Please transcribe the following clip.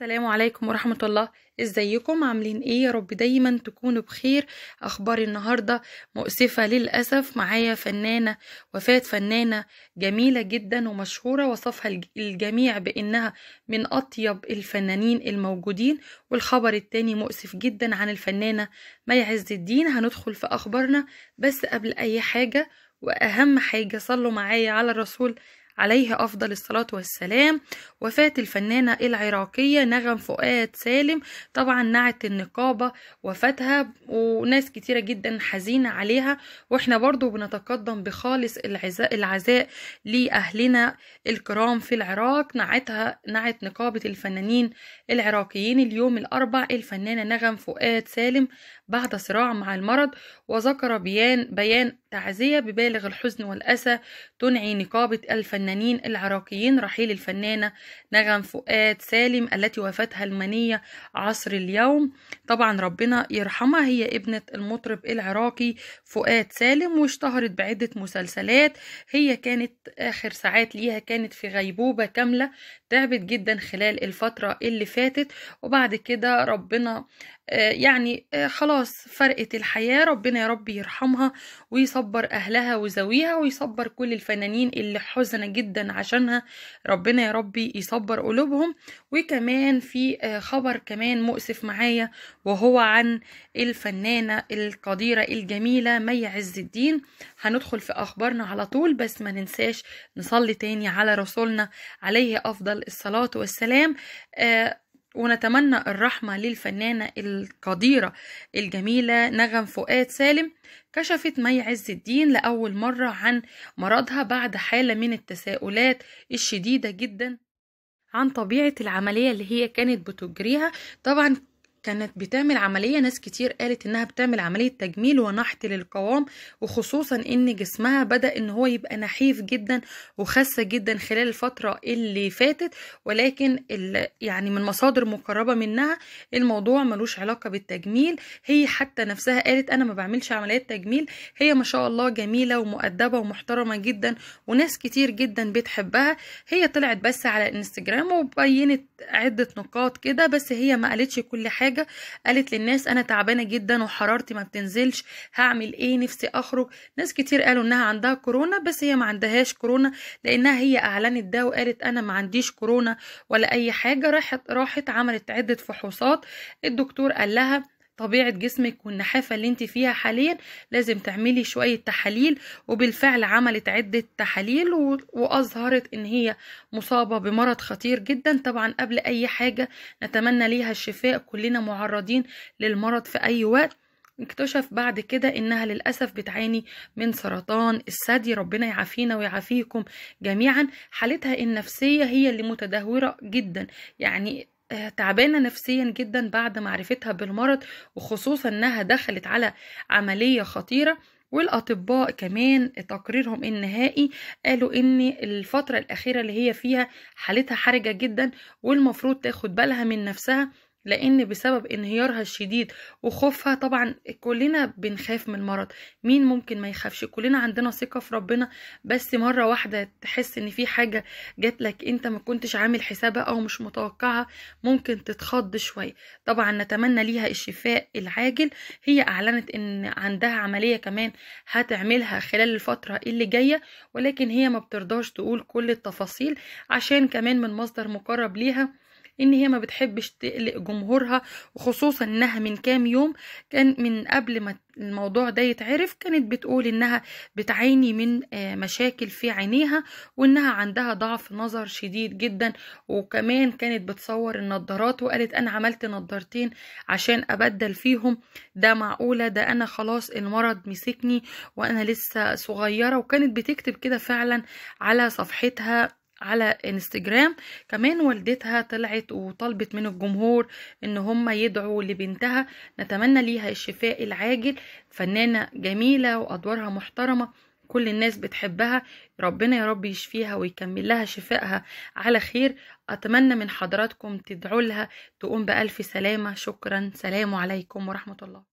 السلام عليكم ورحمة الله ازيكم عاملين ايه يا رب دايما تكونوا بخير اخبار النهاردة مؤسفة للأسف معايا فنانة وفاة فنانة جميلة جدا ومشهورة وصفها الجميع بانها من اطيب الفنانين الموجودين والخبر التاني مؤسف جدا عن الفنانة مي عز الدين هندخل في اخبارنا بس قبل اي حاجة واهم حاجة صلوا معايا على الرسول عليه أفضل الصلاة والسلام وفاة الفنانة العراقية نغم فؤاد سالم طبعا نعت النقابة وفاتها وناس كتيرة جدا حزينة عليها واحنا برضو بنتقدم بخالص العزاء, العزاء لأهلنا الكرام في العراق نعتها نعت نقابة الفنانين العراقيين اليوم الأربع الفنانة نغم فؤاد سالم بعد صراع مع المرض وذكر بيان بيان تعزية ببالغ الحزن والأسى تنعي نقابة الفنانين العراقيين رحيل الفنانة نغم فؤاد سالم التي وفاتها المنية عصر اليوم طبعا ربنا يرحمها هي ابنة المطرب العراقي فؤاد سالم واشتهرت بعدة مسلسلات هي كانت آخر ساعات ليها كانت في غيبوبة كاملة تعبت جدا خلال الفترة اللي فاتت وبعد كده ربنا آه، يعني آه، خلاص فرقت الحياة ربنا يا رب يرحمها ويصبح يصبر أهلها وزويها ويصبر كل الفنانين اللي حزنة جدا عشانها ربنا يا ربي يصبر قلوبهم وكمان في آه، خبر كمان مؤسف معايا وهو عن الفنانة القديرة الجميلة مي عز الدين هندخل في أخبارنا على طول بس ما ننساش نصلي تاني على رسولنا عليه أفضل الصلاة والسلام آه ونتمنى الرحمة للفنانة القديرة الجميلة نغم فؤاد سالم كشفت مي عز الدين لأول مرة عن مرضها بعد حالة من التساؤلات الشديدة جدا عن طبيعة العملية اللي هي كانت بتجريها طبعا كانت بتعمل عملية ناس كتير قالت انها بتعمل عملية تجميل ونحت للقوام وخصوصا ان جسمها بدأ ان هو يبقى نحيف جدا وخاسة جدا خلال الفترة اللي فاتت ولكن يعني من مصادر مقربة منها الموضوع ملوش علاقة بالتجميل هي حتى نفسها قالت انا ما بعملش عمليات تجميل هي ما شاء الله جميلة ومؤدبة ومحترمة جدا وناس كتير جدا بتحبها هي طلعت بس على انستجرام وبينت عدة نقاط كده بس هي ما قالتش كل حاجة حاجه قالت للناس انا تعبانه جدا وحرارتي ما بتنزلش هعمل ايه نفسي اخرج ناس كتير قالوا انها عندها كورونا بس هي ما عندهاش كورونا لانها هي اعلنت ده وقالت انا ما عنديش كورونا ولا اي حاجه راحت راحت عملت عده فحوصات الدكتور قال لها طبيعة جسمك والنحافة اللي انت فيها حاليا لازم تعملي شوية تحاليل وبالفعل عملت عدة تحاليل وأظهرت ان هي مصابة بمرض خطير جدا طبعا قبل اي حاجة نتمنى ليها الشفاء كلنا معرضين للمرض في اي وقت اكتشف بعد كده انها للاسف بتعاني من سرطان الثدي ربنا يعافينا ويعافيكم جميعا حالتها النفسيه هي اللي متدهوره جدا يعني آه، تعبانة نفسيا جدا بعد معرفتها بالمرض وخصوصا انها دخلت على عملية خطيرة والاطباء كمان تقريرهم النهائي قالوا ان الفتره الاخيره اللي هي فيها حالتها حرجه جدا والمفروض تاخد بالها من نفسها لان بسبب انهيارها الشديد وخوفها طبعا كلنا بنخاف من المرض مين ممكن ما يخافش كلنا عندنا ثقه في ربنا بس مره واحده تحس ان في حاجه جات لك انت ما كنتش عامل حسابها او مش متوقعها ممكن تتخض شويه طبعا نتمنى ليها الشفاء العاجل هي اعلنت ان عندها عمليه كمان هتعملها خلال الفتره اللي جايه ولكن هي ما بترضاش تقول كل التفاصيل عشان كمان من مصدر مقرب ليها ان هي ما بتحبش تقلق جمهورها وخصوصا انها من كام يوم كان من قبل ما الموضوع ده يتعرف كانت بتقول انها بتعاني من آه، مشاكل في عينيها وانها عندها ضعف نظر شديد جدا وكمان كانت بتصور النضارات وقالت انا عملت نضارتين عشان ابدل فيهم ده معقولة ده انا خلاص المرض مسكني وانا لسه صغيرة وكانت بتكتب كده فعلا على صفحتها على انستجرام كمان والدتها طلعت وطلبت من الجمهور ان هم يدعوا لبنتها نتمنى ليها الشفاء العاجل فنانة جميلة وادوارها محترمة كل الناس بتحبها ربنا يا رب يشفيها ويكمل لها شفائها على خير أتمنى من حضراتكم تدعوا لها تقوم بألف سلامة شكرا سلام عليكم ورحمة الله